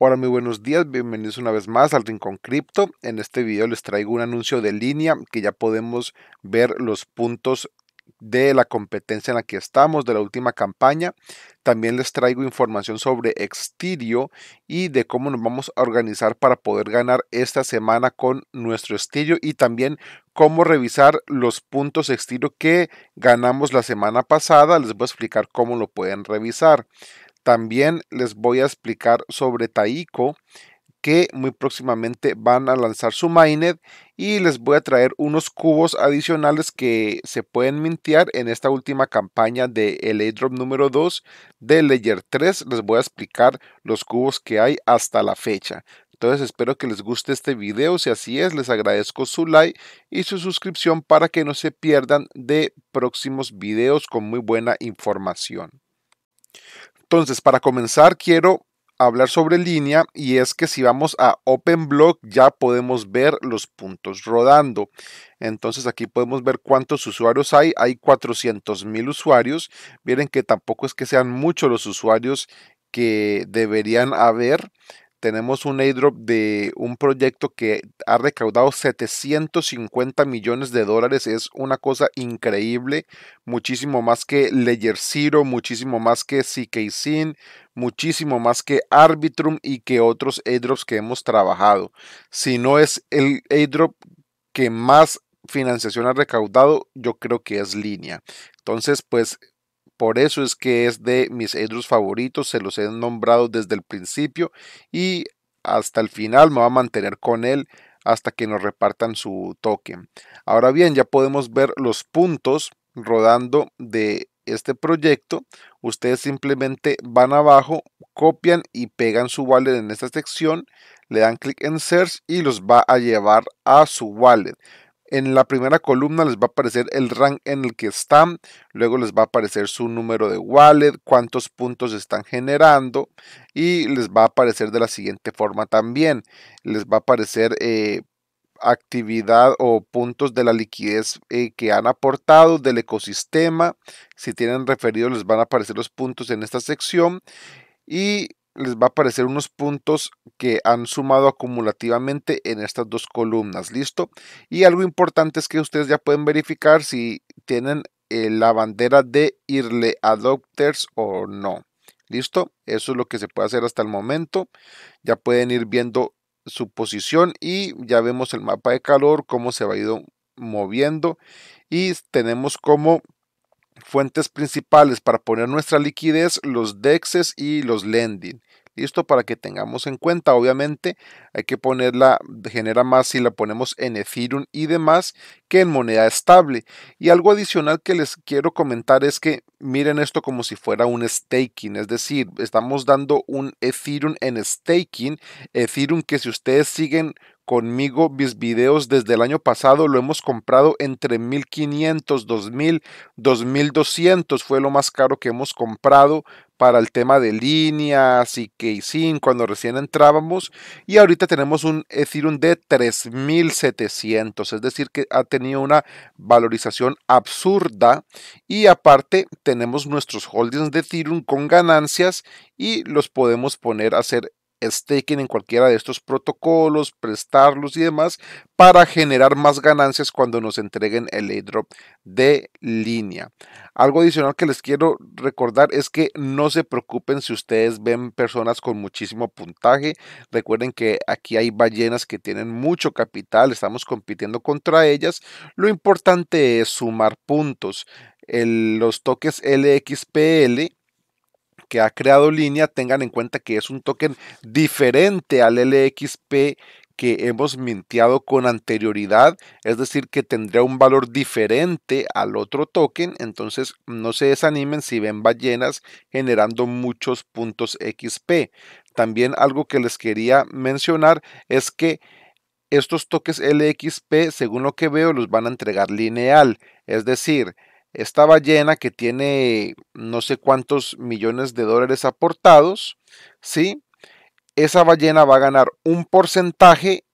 Hola, muy buenos días, bienvenidos una vez más al Rincón Cripto. En este video les traigo un anuncio de línea que ya podemos ver los puntos de la competencia en la que estamos, de la última campaña. También les traigo información sobre Extirio y de cómo nos vamos a organizar para poder ganar esta semana con nuestro estilo y también cómo revisar los puntos Extirio que ganamos la semana pasada. Les voy a explicar cómo lo pueden revisar. También les voy a explicar sobre Taiko, que muy próximamente van a lanzar su Mainet y les voy a traer unos cubos adicionales que se pueden mintear en esta última campaña de el airdrop número 2 de Layer 3. Les voy a explicar los cubos que hay hasta la fecha. Entonces espero que les guste este video, si así es les agradezco su like y su suscripción para que no se pierdan de próximos videos con muy buena información. Entonces, para comenzar, quiero hablar sobre línea y es que si vamos a OpenBlock ya podemos ver los puntos rodando. Entonces aquí podemos ver cuántos usuarios hay. Hay 400 mil usuarios. Miren que tampoco es que sean muchos los usuarios que deberían haber tenemos un airdrop de un proyecto que ha recaudado 750 millones de dólares. Es una cosa increíble, muchísimo más que Ledger Zero, muchísimo más que CK muchísimo más que Arbitrum y que otros airdrops que hemos trabajado. Si no es el airdrop que más financiación ha recaudado, yo creo que es línea. Entonces, pues por eso es que es de mis Edrus favoritos, se los he nombrado desde el principio y hasta el final me va a mantener con él hasta que nos repartan su token. Ahora bien, ya podemos ver los puntos rodando de este proyecto. Ustedes simplemente van abajo, copian y pegan su wallet en esta sección, le dan clic en search y los va a llevar a su wallet. En la primera columna les va a aparecer el rank en el que están, luego les va a aparecer su número de wallet, cuántos puntos están generando y les va a aparecer de la siguiente forma también. Les va a aparecer eh, actividad o puntos de la liquidez eh, que han aportado del ecosistema. Si tienen referidos les van a aparecer los puntos en esta sección y les va a aparecer unos puntos que han sumado acumulativamente en estas dos columnas, ¿listo? Y algo importante es que ustedes ya pueden verificar si tienen eh, la bandera de Irle Adopters o no. ¿Listo? Eso es lo que se puede hacer hasta el momento. Ya pueden ir viendo su posición y ya vemos el mapa de calor, cómo se va a ido moviendo y tenemos como fuentes principales para poner nuestra liquidez, los dexes y los lending. Listo, para que tengamos en cuenta, obviamente hay que ponerla, genera más si la ponemos en Ethereum y demás que en moneda estable. Y algo adicional que les quiero comentar es que miren esto como si fuera un staking, es decir, estamos dando un Ethereum en staking, Ethereum que si ustedes siguen conmigo mis videos desde el año pasado lo hemos comprado entre 1500, 2000, 2200 fue lo más caro que hemos comprado para el tema de líneas y sin cuando recién entrábamos y ahorita tenemos un Ethereum de 3700, es decir que ha tenido una valorización absurda y aparte tenemos nuestros holdings de Ethereum con ganancias y los podemos poner a hacer staking en cualquiera de estos protocolos, prestarlos y demás para generar más ganancias cuando nos entreguen el airdrop de línea. Algo adicional que les quiero recordar es que no se preocupen si ustedes ven personas con muchísimo puntaje. Recuerden que aquí hay ballenas que tienen mucho capital, estamos compitiendo contra ellas. Lo importante es sumar puntos. los toques LXPL que ha creado línea, tengan en cuenta que es un token diferente al LXP que hemos minteado con anterioridad, es decir, que tendría un valor diferente al otro token, entonces no se desanimen si ven ballenas generando muchos puntos XP. También algo que les quería mencionar es que estos toques LXP, según lo que veo, los van a entregar lineal, es decir, esta ballena que tiene no sé cuántos millones de dólares aportados, ¿sí? Esa ballena va a ganar un porcentaje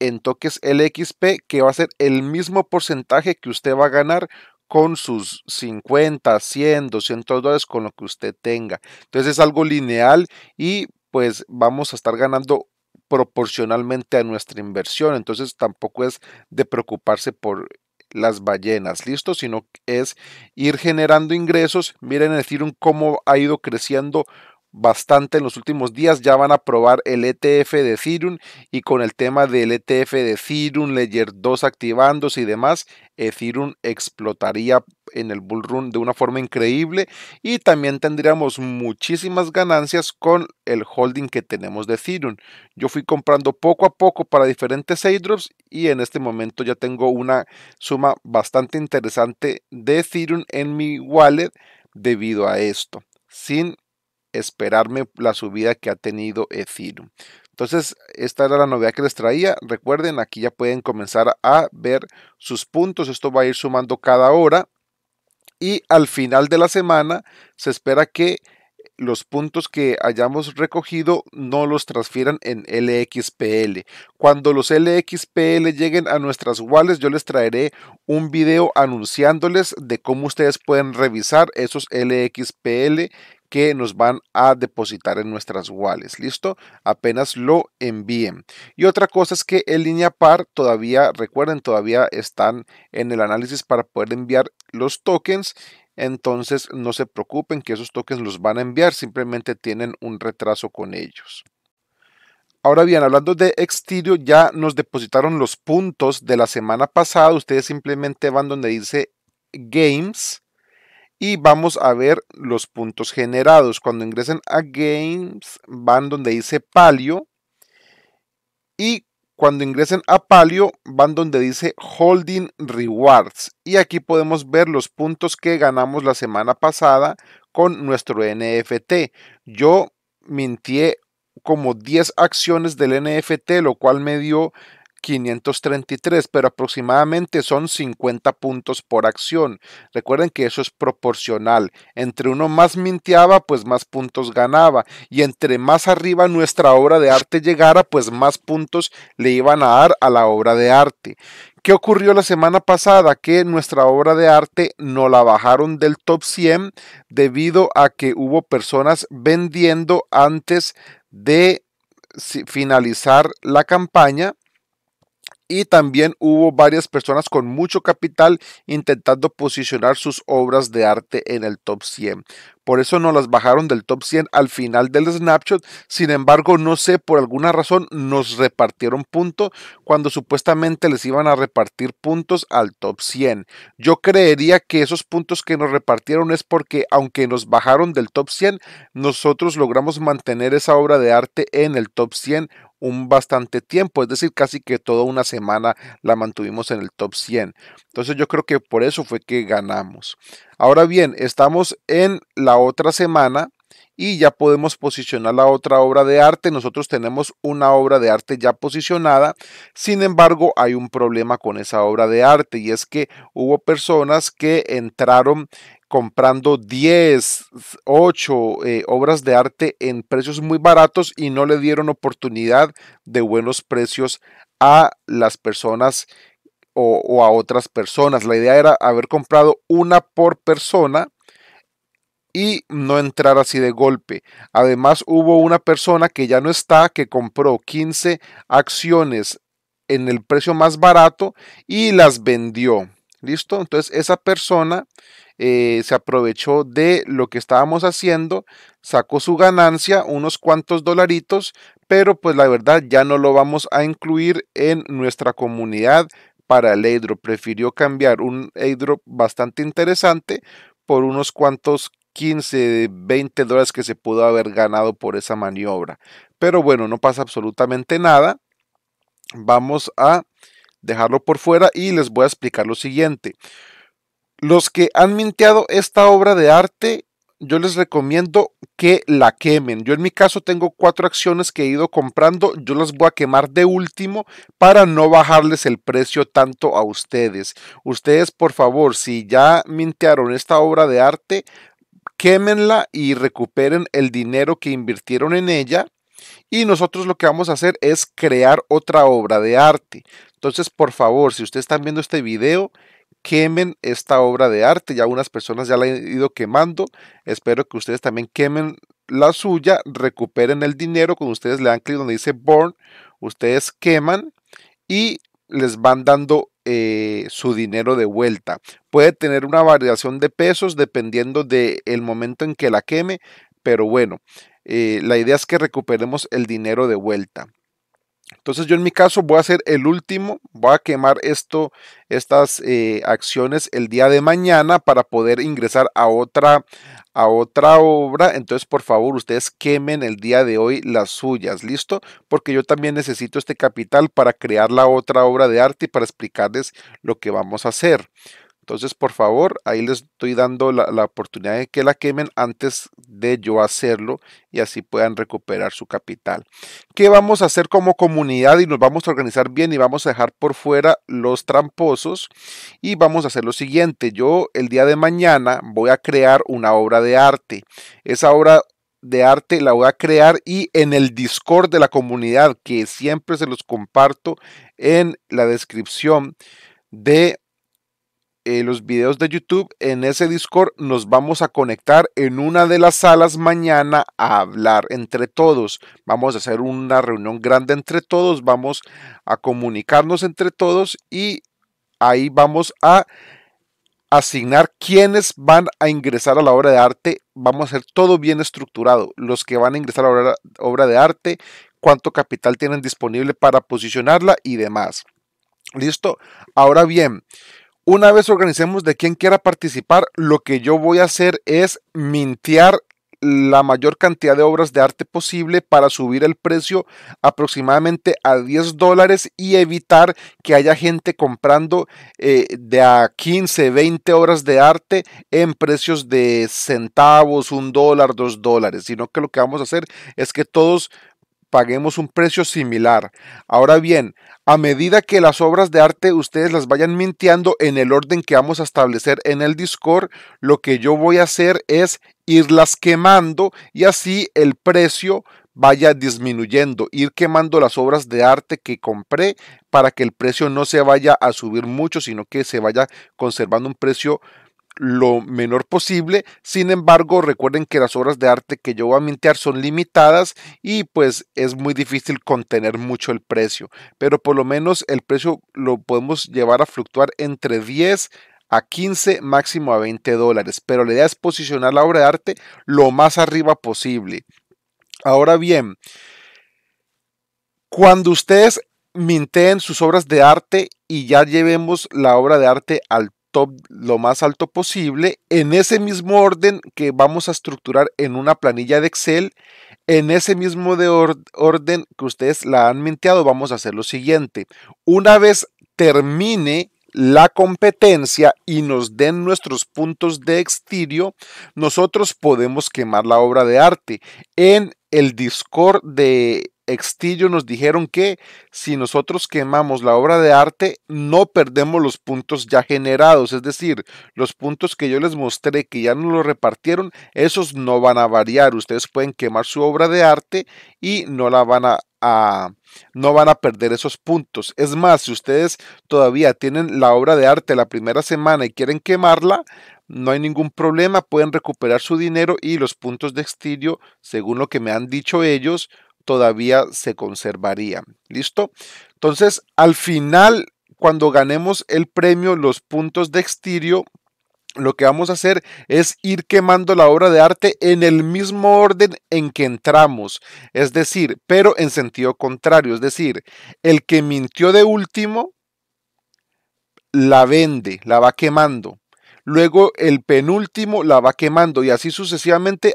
en toques LXP que va a ser el mismo porcentaje que usted va a ganar con sus 50, 100, 200 dólares, con lo que usted tenga. Entonces es algo lineal y pues vamos a estar ganando proporcionalmente a nuestra inversión. Entonces tampoco es de preocuparse por las ballenas, ¿listo? Sino es ir generando ingresos. Miren, decir, cómo ha ido creciendo bastante en los últimos días. Ya van a probar el ETF de Ethereum y con el tema del ETF de Ethereum, Layer 2 activándose y demás, Ethereum explotaría en el bull run de una forma increíble y también tendríamos muchísimas ganancias con el holding que tenemos de Ethereum. Yo fui comprando poco a poco para diferentes airdrops y en este momento ya tengo una suma bastante interesante de Ethereum en mi wallet debido a esto. Sin esperarme la subida que ha tenido Ethereum. Entonces, esta era la novedad que les traía. Recuerden, aquí ya pueden comenzar a ver sus puntos. Esto va a ir sumando cada hora. Y al final de la semana se espera que los puntos que hayamos recogido no los transfieran en LXPL. Cuando los LXPL lleguen a nuestras wallets, yo les traeré un video anunciándoles de cómo ustedes pueden revisar esos LXPL que nos van a depositar en nuestras wallets. ¿Listo? Apenas lo envíen. Y otra cosa es que en línea par todavía, recuerden, todavía están en el análisis para poder enviar los tokens. Entonces no se preocupen que esos tokens los van a enviar, simplemente tienen un retraso con ellos. Ahora bien, hablando de exterior ya nos depositaron los puntos de la semana pasada. Ustedes simplemente van donde dice Games y vamos a ver los puntos generados. Cuando ingresen a Games van donde dice Palio y cuando ingresen a Palio van donde dice Holding Rewards y aquí podemos ver los puntos que ganamos la semana pasada con nuestro NFT. Yo mintié como 10 acciones del NFT, lo cual me dio 533, pero aproximadamente son 50 puntos por acción. Recuerden que eso es proporcional. Entre uno más mintiaba pues más puntos ganaba. Y entre más arriba nuestra obra de arte llegara, pues más puntos le iban a dar a la obra de arte. ¿Qué ocurrió la semana pasada? Que nuestra obra de arte no la bajaron del top 100 debido a que hubo personas vendiendo antes de finalizar la campaña y también hubo varias personas con mucho capital intentando posicionar sus obras de arte en el top 100. Por eso no las bajaron del top 100 al final del snapshot. Sin embargo, no sé, por alguna razón nos repartieron punto cuando supuestamente les iban a repartir puntos al top 100. Yo creería que esos puntos que nos repartieron es porque aunque nos bajaron del top 100, nosotros logramos mantener esa obra de arte en el top 100 un bastante tiempo, es decir, casi que toda una semana la mantuvimos en el top 100. Entonces yo creo que por eso fue que ganamos. Ahora bien, estamos en la otra semana y ya podemos posicionar la otra obra de arte. Nosotros tenemos una obra de arte ya posicionada. Sin embargo, hay un problema con esa obra de arte y es que hubo personas que entraron comprando 10, 8 eh, obras de arte en precios muy baratos y no le dieron oportunidad de buenos precios a las personas o, o a otras personas. La idea era haber comprado una por persona y no entrar así de golpe. Además, hubo una persona que ya no está, que compró 15 acciones en el precio más barato y las vendió. ¿Listo? Entonces, esa persona eh, se aprovechó de lo que estábamos haciendo, sacó su ganancia, unos cuantos dolaritos, pero pues la verdad ya no lo vamos a incluir en nuestra comunidad para el airdrop. Prefirió cambiar un airdrop bastante interesante por unos cuantos 15, 20 dólares que se pudo haber ganado por esa maniobra. Pero bueno, no pasa absolutamente nada. Vamos a dejarlo por fuera y les voy a explicar lo siguiente. Los que han minteado esta obra de arte, yo les recomiendo que la quemen. Yo en mi caso tengo cuatro acciones que he ido comprando. Yo las voy a quemar de último para no bajarles el precio tanto a ustedes. Ustedes, por favor, si ya mintearon esta obra de arte, quémenla y recuperen el dinero que invirtieron en ella. Y nosotros lo que vamos a hacer es crear otra obra de arte. Entonces, por favor, si ustedes están viendo este video, quemen esta obra de arte. Ya unas personas ya la han ido quemando. Espero que ustedes también quemen la suya, recuperen el dinero. Cuando ustedes le dan clic donde dice Born, ustedes queman y les van dando eh, su dinero de vuelta. Puede tener una variación de pesos dependiendo del momento en que la queme, pero bueno, eh, la idea es que recuperemos el dinero de vuelta. Entonces yo en mi caso voy a hacer el último, voy a quemar esto, estas eh, acciones el día de mañana para poder ingresar a otra, a otra obra. Entonces por favor ustedes quemen el día de hoy las suyas, ¿listo? Porque yo también necesito este capital para crear la otra obra de arte y para explicarles lo que vamos a hacer. Entonces, por favor, ahí les estoy dando la, oportunidad de que la quemen antes de yo hacerlo y así puedan recuperar su capital. ¿Qué vamos a hacer como comunidad? Y nos vamos a organizar bien y vamos a dejar por fuera los tramposos. Y vamos a hacer lo siguiente. Yo el día de mañana voy a crear una obra de arte. Esa obra de arte la voy a crear y en el Discord de la comunidad, que siempre se los comparto en la descripción de eh, los videos de YouTube en ese Discord. Nos vamos a conectar en una de las salas mañana a hablar entre todos. Vamos a hacer una reunión grande entre todos. Vamos a comunicarnos entre todos y ahí vamos a asignar quiénes van a ingresar a la obra de arte. Vamos a hacer todo bien estructurado. Los que van a ingresar a la obra de arte, cuánto capital tienen disponible para posicionarla y demás. Listo. Ahora bien, una vez organicemos de quien quiera participar, lo que yo voy a hacer es mintear la mayor cantidad de obras de arte posible para subir el precio aproximadamente a 10 dólares y evitar que haya gente comprando eh, de a 15, 20 obras de arte en precios de centavos, un dólar, dos dólares, sino que lo que vamos a hacer es que todos paguemos un precio similar. Ahora bien, a medida que las obras de arte ustedes las vayan mintiendo en el orden que vamos a establecer en el Discord, lo que yo voy a hacer es irlas quemando y así el precio vaya disminuyendo, ir quemando las obras de arte que compré para que el precio no se vaya a subir mucho, sino que se vaya conservando un precio lo menor posible. Sin embargo, recuerden que las obras de arte que yo voy a mintear son limitadas y pues es muy difícil contener mucho el precio. Pero por lo menos el precio lo podemos llevar a fluctuar entre 10 a 15, máximo a 20 dólares. Pero la idea es posicionar la obra de arte lo más arriba posible. Ahora bien, cuando ustedes minteen sus obras de arte y ya llevemos la obra de arte al lo más alto posible, en ese mismo orden que vamos a estructurar en una planilla de Excel, en ese mismo de orden que ustedes la han menteado vamos a hacer lo siguiente. Una vez termine la competencia y nos den nuestros puntos de extirio, nosotros podemos quemar la obra de arte. En el Discord de Extillo nos dijeron que si nosotros quemamos la obra de arte, no perdemos los puntos ya generados, es decir, los puntos que yo les mostré que ya no los repartieron, esos no van a variar. Ustedes pueden quemar su obra de arte y no la van a, a no van a perder esos puntos. Es más, si ustedes todavía tienen la obra de arte la primera semana y quieren quemarla, no hay ningún problema, pueden recuperar su dinero y los puntos de extilio, según lo que me han dicho ellos, todavía se conservaría. ¿Listo? Entonces, al final, cuando ganemos el premio, los puntos de extirio, lo que vamos a hacer es ir quemando la obra de arte en el mismo orden en que entramos, es decir, pero en sentido contrario, es decir, el que mintió de último la vende, la va quemando. Luego el penúltimo la va quemando y así sucesivamente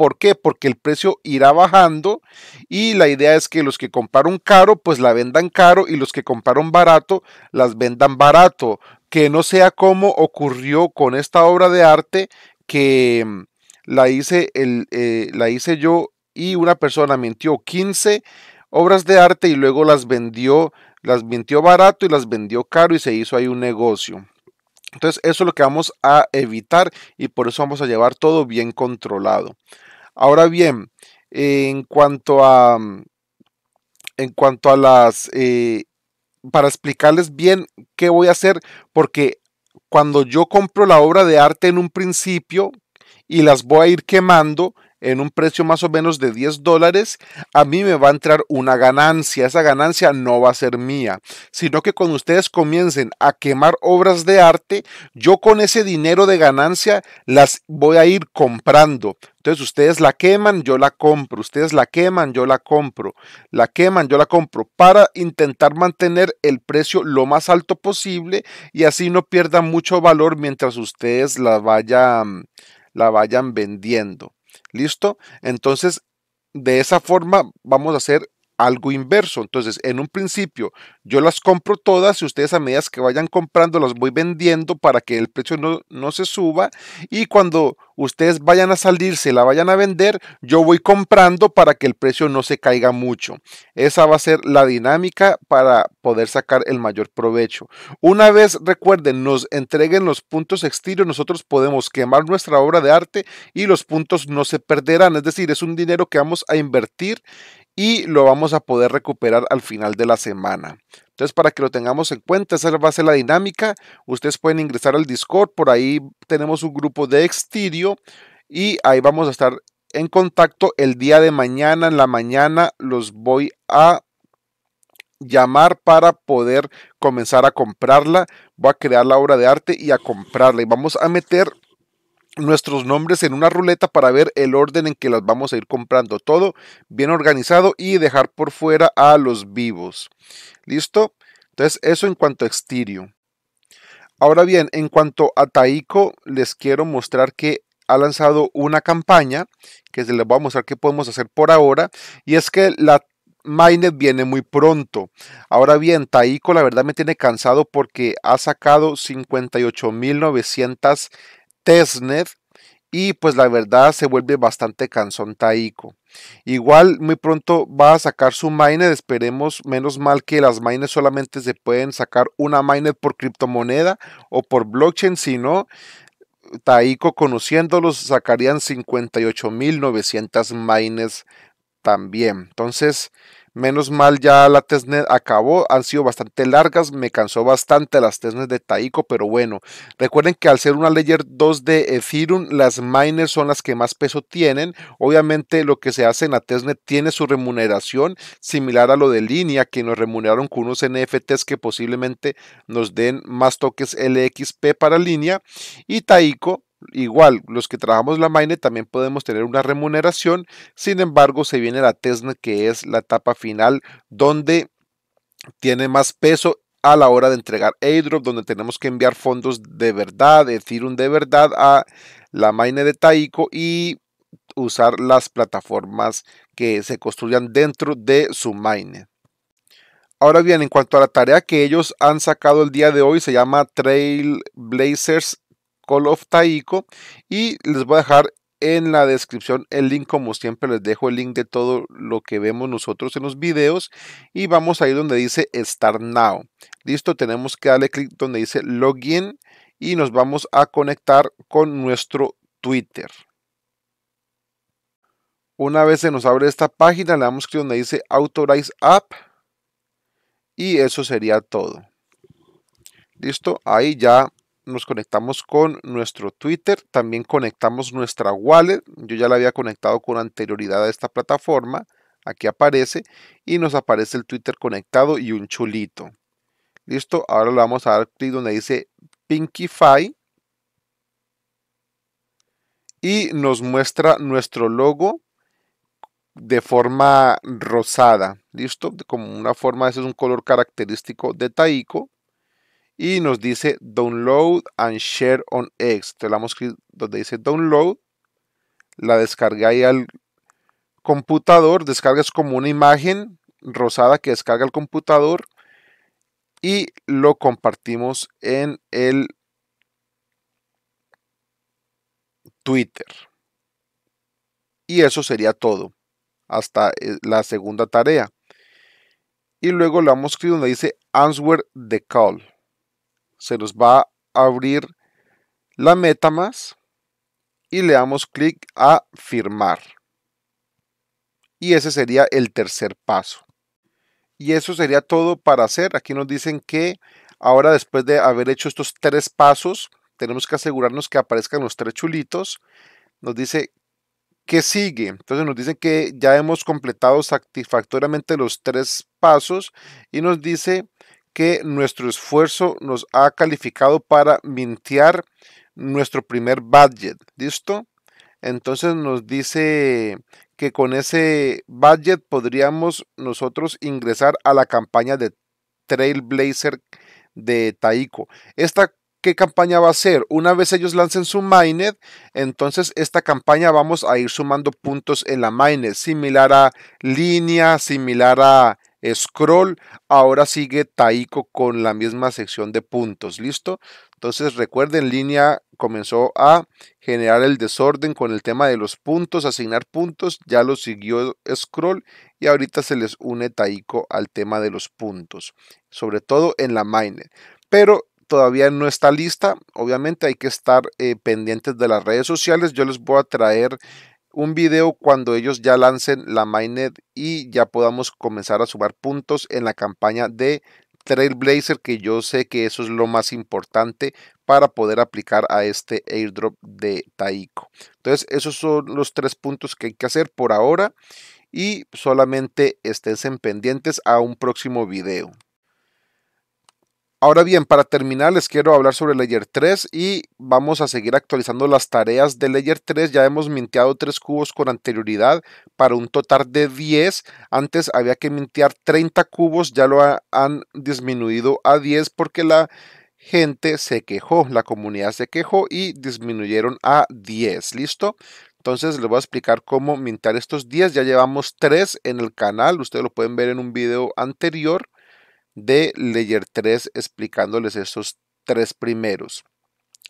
¿Por qué? Porque el precio irá bajando y la idea es que los que compraron caro, pues la vendan caro y los que compraron barato, las vendan barato. Que no sea como ocurrió con esta obra de arte que mm, la hice, eh, la hice yo y una persona mintió 15 obras de arte y luego las vendió, las mintió barato y las vendió caro y se hizo ahí un negocio. Entonces eso es lo que vamos a evitar y por eso vamos a llevar todo bien controlado. Ahora bien, en cuanto a en cuanto a las eh, para explicarles bien qué voy a hacer porque cuando yo compro la obra de arte en un principio y las voy a ir quemando en un precio más o menos de 10 dólares, a mí me va a entrar una ganancia. Esa ganancia no va a ser mía, sino que cuando ustedes comiencen a quemar obras de arte, yo con ese dinero de ganancia las voy a ir comprando. Entonces ustedes la queman, yo la compro, ustedes la queman, yo la compro, la queman, yo la compro, para intentar mantener el precio lo más alto posible y así no pierdan mucho valor mientras ustedes la vayan, la vayan vendiendo. ¿Listo? Entonces, de esa forma vamos a hacer algo inverso. Entonces, en un principio, yo las compro todas y ustedes a medida que vayan comprando las voy vendiendo para que el precio no, se suba y cuando ustedes vayan a salir, la vayan a vender, yo voy comprando para que el precio no se caiga mucho. Esa va a ser la dinámica para poder sacar el mayor provecho. Una vez, recuerden, nos entreguen los puntos exterior, nosotros podemos quemar nuestra obra de arte y los puntos no se perderán. Es decir, es un dinero que vamos a invertir y lo vamos a poder recuperar al final de la semana. Entonces, para que lo tengamos en cuenta, esa va a ser la dinámica. Ustedes pueden ingresar al Discord, por ahí tenemos un grupo de extirio y ahí vamos a estar en contacto el día de mañana. En la mañana los voy a llamar para poder comenzar a comprarla. Voy a crear la obra de arte y a comprarla. Y vamos a meter nuestros nombres en una ruleta para ver el orden en que las vamos a ir comprando. Todo bien organizado y dejar por fuera a los vivos. ¿Listo? Entonces eso en cuanto a Extirio. Ahora bien, en cuanto a Taiko, les quiero mostrar que ha lanzado una campaña que se les voy a mostrar qué podemos hacer por ahora. Y es que la Mainnet viene muy pronto. Ahora bien, Taiko la verdad me tiene cansado porque ha sacado 58.900 testnet y pues la verdad se vuelve bastante cansón Taiko. Igual muy pronto va a sacar su miner, esperemos menos mal que las mines solamente se pueden sacar una miner por criptomoneda o por blockchain, si no, Taiko conociéndolos sacarían 58.900 mines también. Entonces, Menos mal ya la testnet acabó, han sido bastante largas, me cansó bastante las testnet de Taiko, pero bueno, recuerden que al ser una layer 2 de Ethereum, las miners son las que más peso tienen. Obviamente lo que se hace en la testnet tiene su remuneración similar a lo de línea que nos remuneraron con unos NFTs que posiblemente nos den más toques LXP para línea y Taiko Igual, los que trabajamos la Mine también podemos tener una remuneración, sin embargo, se viene la TESNA, que es la etapa final donde tiene más peso a la hora de entregar airdrop, donde tenemos que enviar fondos de verdad, decir un de verdad a la Mine de Taiko y usar las plataformas que se construyan dentro de su Mine. Ahora bien, en cuanto a la tarea que ellos han sacado el día de hoy, se llama Trailblazers Call of Taiko y les voy a dejar en la descripción el link como siempre les dejo el link de todo lo que vemos nosotros en los videos y vamos ahí donde dice Start Now listo tenemos que darle clic donde dice Login y nos vamos a conectar con nuestro Twitter una vez se nos abre esta página le damos clic donde dice Authorize App y eso sería todo listo ahí ya nos conectamos con nuestro Twitter, también conectamos nuestra wallet, yo ya la había conectado con anterioridad a esta plataforma, aquí aparece y nos aparece el Twitter conectado y un chulito. Listo, ahora le vamos a dar clic donde dice Pinkify y nos muestra nuestro logo de forma rosada, listo, como una forma, ese es un color característico de Taiko y nos dice download and share on X. Te la hemos escrito donde dice download, la descarga ahí al computador, descargas como una imagen rosada que descarga el computador y lo compartimos en el Twitter. Y eso sería todo hasta eh, la segunda tarea. Y luego la hemos escrito donde dice answer the call se nos va a abrir la meta más y le damos clic a firmar. Y ese sería el tercer paso. Y eso sería todo para hacer. Aquí nos dicen que ahora después de haber hecho estos tres pasos, tenemos que asegurarnos que aparezcan los tres chulitos. Nos dice que sigue. Entonces nos dicen que ya hemos completado satisfactoriamente los tres pasos y nos dice que nuestro esfuerzo nos ha calificado para mintear nuestro primer budget. ¿Listo? Entonces nos dice que con ese budget podríamos nosotros ingresar a la campaña de Trailblazer de Taiko. Esta qué campaña va a ser. Una vez ellos lancen su mainnet, entonces esta campaña vamos a ir sumando puntos en la mainnet, similar a línea, similar a scroll. Ahora sigue Taiko con la misma sección de puntos, ¿listo? Entonces recuerden, línea comenzó a generar el desorden con el tema de los puntos, asignar puntos, ya lo siguió scroll y ahorita se les une Taiko al tema de los puntos, sobre todo en la miner. Pero todavía no está lista. Obviamente hay que estar eh, pendientes de las redes sociales. Yo les voy a traer un video cuando ellos ya lancen la mainnet y ya podamos comenzar a sumar puntos en la campaña de Trailblazer, que yo sé que eso es lo más importante para poder aplicar a este airdrop de Taiko. Entonces, esos son los tres puntos que hay que hacer por ahora y solamente estén pendientes a un próximo video. Ahora bien, para terminar les quiero hablar sobre Layer 3 y vamos a seguir actualizando las tareas de Layer 3. Ya hemos minteado 3 cubos con anterioridad para un total de 10. Antes había que mintear 30 cubos, ya lo han disminuido a 10 porque la gente se quejó, la comunidad se quejó y disminuyeron a 10. ¿Listo? Entonces les voy a explicar cómo mintear estos 10. Ya llevamos 3 en el canal, ustedes lo pueden ver en un video anterior de Layer 3 explicándoles estos tres primeros.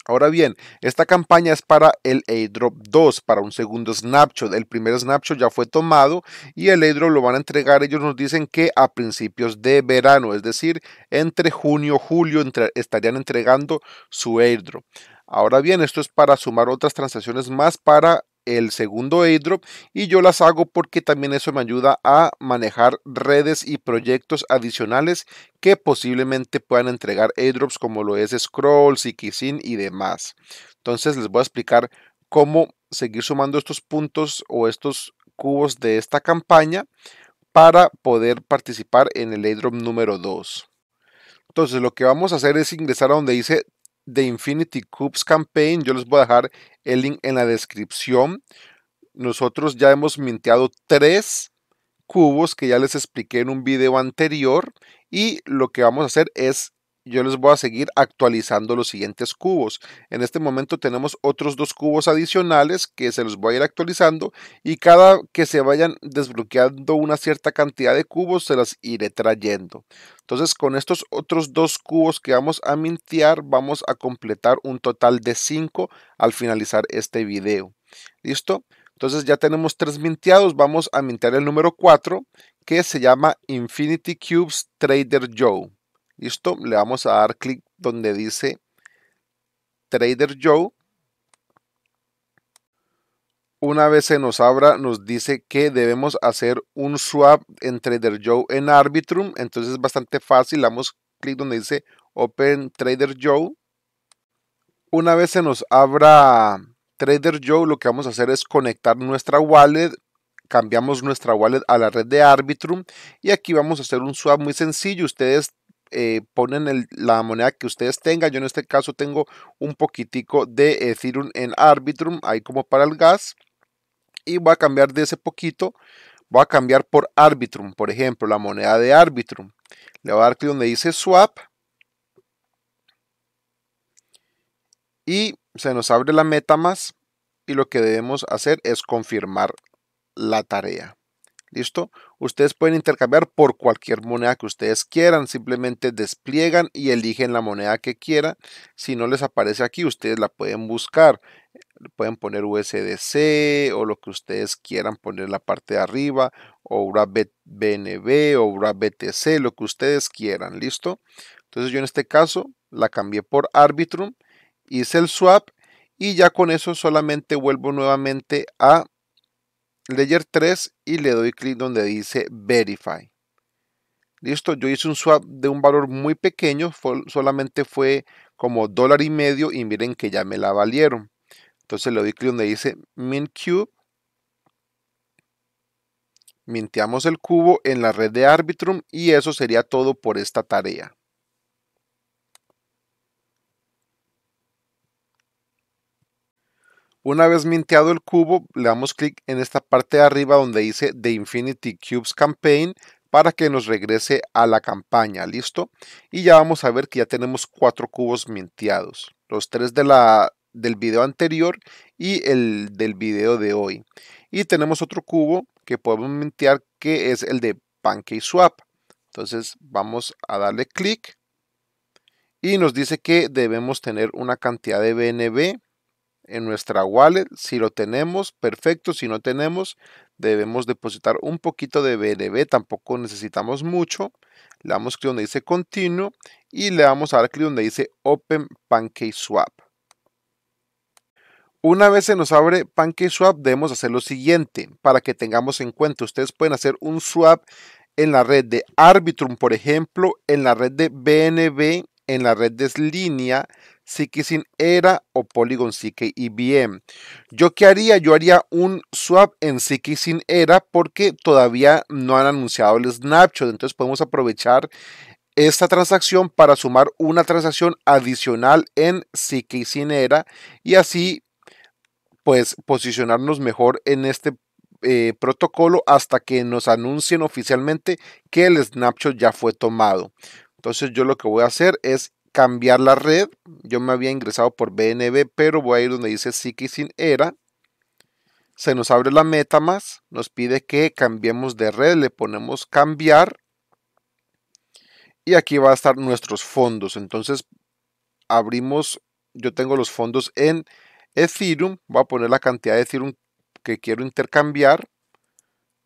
Ahora bien, esta campaña es para el airdrop 2, para un segundo snapshot. El primer snapshot ya fue tomado y el airdrop lo van a entregar. Ellos nos dicen que a principios de verano, es decir, entre junio y julio estarían entregando su airdrop. Ahora bien, esto es para sumar otras transacciones más para el segundo airdrop y yo las hago porque también eso me ayuda a manejar redes y proyectos adicionales que posiblemente puedan entregar airdrops como lo es Scroll, Sikisin y demás. Entonces les voy a explicar cómo seguir sumando estos puntos o estos cubos de esta campaña para poder participar en el airdrop número 2. Entonces lo que vamos a hacer es ingresar a donde dice de Infinity Cubes Campaign. Yo les voy a dejar el link en la descripción. Nosotros ya hemos minteado tres cubos que ya les expliqué en un video anterior y lo que vamos a hacer es yo les voy a seguir actualizando los siguientes cubos. En este momento tenemos otros dos cubos adicionales que se los voy a ir actualizando y cada que se vayan desbloqueando una cierta cantidad de cubos se las iré trayendo. Entonces con estos otros dos cubos que vamos a mintear vamos a completar un total de 5 al finalizar este video. ¿Listo? Entonces ya tenemos tres minteados, vamos a mintear el número 4 que se llama Infinity Cubes Trader Joe. Listo, le vamos a dar clic donde dice Trader Joe. Una vez se nos abra, nos dice que debemos hacer un swap en Trader Joe en Arbitrum. Entonces es bastante fácil. Damos clic donde dice Open Trader Joe. Una vez se nos abra Trader Joe, lo que vamos a hacer es conectar nuestra wallet cambiamos nuestra wallet a la red de Arbitrum y aquí vamos a hacer un swap muy sencillo. Ustedes eh, ponen la moneda que ustedes tengan. Yo en este caso tengo un poquitico de Ethereum en Arbitrum, ahí como para el gas. Y voy a cambiar de ese poquito, voy a cambiar por Arbitrum, por ejemplo, la moneda de Arbitrum. Le voy a dar clic donde dice swap. Y se nos abre la meta más y lo que debemos hacer es confirmar la tarea. ¿Listo? Ustedes pueden intercambiar por cualquier moneda que ustedes quieran. Simplemente despliegan y eligen la moneda que quieran. Si no les aparece aquí, ustedes la pueden buscar. Pueden poner USDC o lo que ustedes quieran poner en la parte de arriba. O una BNB o una BTC, lo que ustedes quieran. ¿Listo? Entonces yo en este caso la cambié por Arbitrum. Hice el swap y ya con eso solamente vuelvo nuevamente a layer 3 y le doy clic donde dice verify. Listo, yo hice un swap de un valor muy pequeño, solamente fue como dólar y medio y miren que ya me la valieron. Entonces le doy clic donde dice mint cube. Minteamos el cubo en la red de Arbitrum y eso sería todo por esta tarea. Una vez minteado el cubo, le damos clic en esta parte de arriba donde dice The Infinity Cubes Campaign para que nos regrese a la campaña, ¿listo? Y ya vamos a ver que ya tenemos cuatro cubos minteados, los tres de la, del video anterior y el del video de hoy. Y tenemos otro cubo que podemos mintear que es el de PancakeSwap. Entonces vamos a darle clic y nos dice que debemos tener una cantidad de BNB en nuestra wallet. Si lo tenemos, perfecto. Si no tenemos, debemos depositar un poquito de BNB. Tampoco necesitamos mucho. Le damos clic donde dice Continuo y le vamos a dar clic donde dice Open swap Una vez se nos abre swap debemos hacer lo siguiente para que tengamos en cuenta. Ustedes pueden hacer un swap en la red de Arbitrum, por ejemplo, en la red de BNB, en la red de línea. Sin ERA o Polygon CK IBM. ¿Yo qué haría? Yo haría un swap en sin ERA porque todavía no han anunciado el snapshot, entonces podemos aprovechar esta transacción para sumar una transacción adicional en Sin ERA y así pues posicionarnos mejor en este eh, protocolo hasta que nos anuncien oficialmente que el snapshot ya fue tomado. Entonces yo lo que voy a hacer es cambiar la red. Yo me había ingresado por BNB, pero voy a ir donde dice Siki sin era. Se nos abre la meta más, nos pide que cambiemos de red, le ponemos cambiar. Y aquí va a estar nuestros fondos. Entonces abrimos, yo tengo los fondos en Ethereum, voy a poner la cantidad de Ethereum que quiero intercambiar.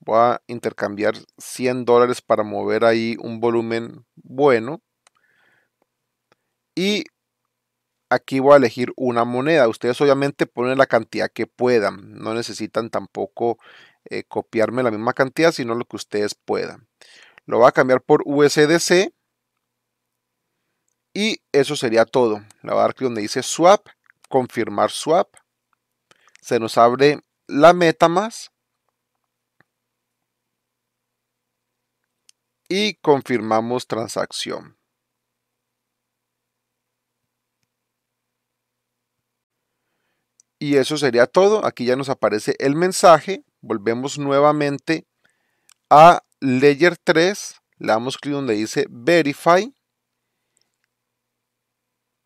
Voy a intercambiar 100 dólares para mover ahí un volumen bueno. Y aquí voy a elegir una moneda. Ustedes obviamente ponen la cantidad que puedan. No necesitan tampoco eh, copiarme la misma cantidad, sino lo que ustedes puedan. Lo voy a cambiar por USDC. Y eso sería todo. Le voy a dar clic donde dice swap, confirmar swap. Se nos abre la meta más. Y confirmamos transacción. Y eso sería todo. Aquí ya nos aparece el mensaje. Volvemos nuevamente a Layer 3. Le damos clic donde dice Verify.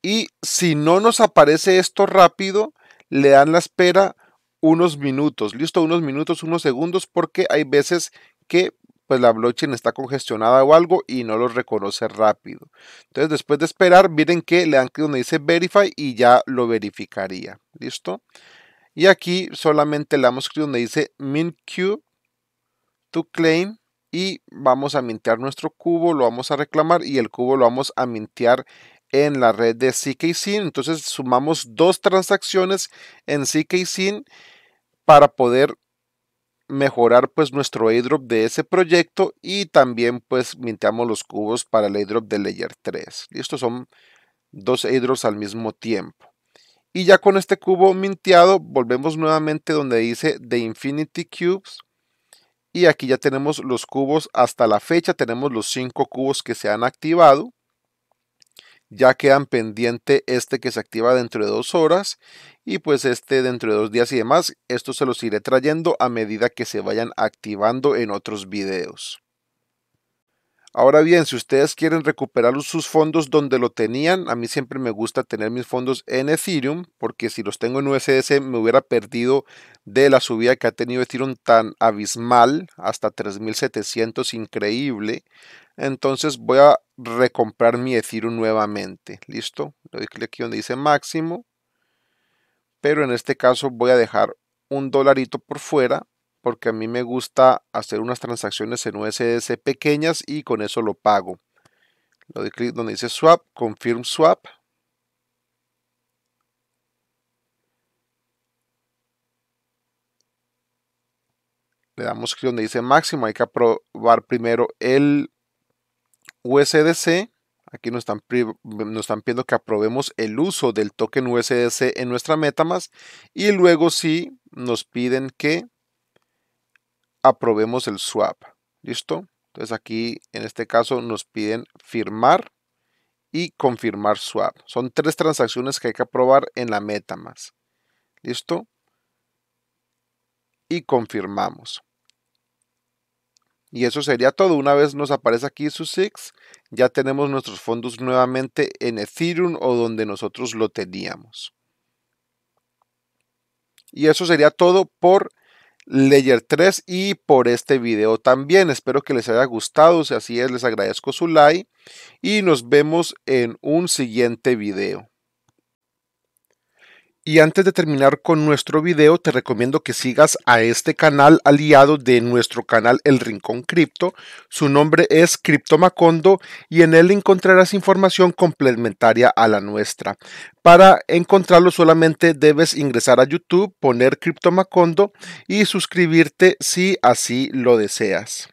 Y si no nos aparece esto rápido, le dan la espera unos minutos. Listo, unos minutos, unos segundos, porque hay veces que pues la blockchain está congestionada o algo y no lo reconoce rápido. Entonces después de esperar, miren que le dan clic donde dice verify y ya lo verificaría. ¿Listo? Y aquí solamente le damos clic donde dice Mint queue to claim y vamos a mintear nuestro cubo, lo vamos a reclamar y el cubo lo vamos a mintear en la red de CKSyn. Entonces sumamos dos transacciones en CKSyn para poder mejorar pues nuestro airdrop de ese proyecto y también pues minteamos los cubos para el airdrop de layer 3. y estos son dos airdrops al mismo tiempo. Y ya con este cubo minteado volvemos nuevamente donde dice The Infinity Cubes. Y aquí ya tenemos los cubos hasta la fecha, tenemos los cinco cubos que se han activado. Ya quedan pendiente este que se activa dentro de dos horas y pues este dentro de dos días y demás, esto se los iré trayendo a medida que se vayan activando en otros videos. Ahora bien, si ustedes quieren recuperar sus fondos donde lo tenían, a mí siempre me gusta tener mis fondos en Ethereum, porque si los tengo en USS me hubiera perdido de la subida que ha tenido Ethereum tan abismal, hasta 3700, increíble. Entonces voy a recomprar mi Ethereum nuevamente. ¿Listo? Le doy clic aquí donde dice máximo pero en este caso voy a dejar un dolarito por fuera porque a mí me gusta hacer unas transacciones en USDC pequeñas y con eso lo pago. Le doy clic donde dice swap, confirm swap. Le damos clic donde dice máximo. Hay que aprobar primero el USDC Aquí nos están, nos están pidiendo que aprobemos el uso del token USDC en nuestra Metamask. Y luego sí nos piden que aprobemos el swap. ¿Listo? Entonces aquí en este caso nos piden firmar y confirmar swap. Son tres transacciones que hay que aprobar en la Metamask. ¿Listo? Y confirmamos. Y eso sería todo. Una vez nos aparece aquí su SIX, ya tenemos nuestros fondos nuevamente en Ethereum o donde nosotros lo teníamos. Y eso sería todo por Layer 3 y por este video también. Espero que les haya gustado. Si así es, les agradezco su like y nos vemos en un siguiente video. Y antes de terminar con nuestro video, te recomiendo que sigas a este canal aliado de nuestro canal El Rincón Cripto. Su nombre es Criptomacondo y en él encontrarás información complementaria a la nuestra. Para encontrarlo solamente debes ingresar a YouTube, poner Criptomacondo y suscribirte si así lo deseas.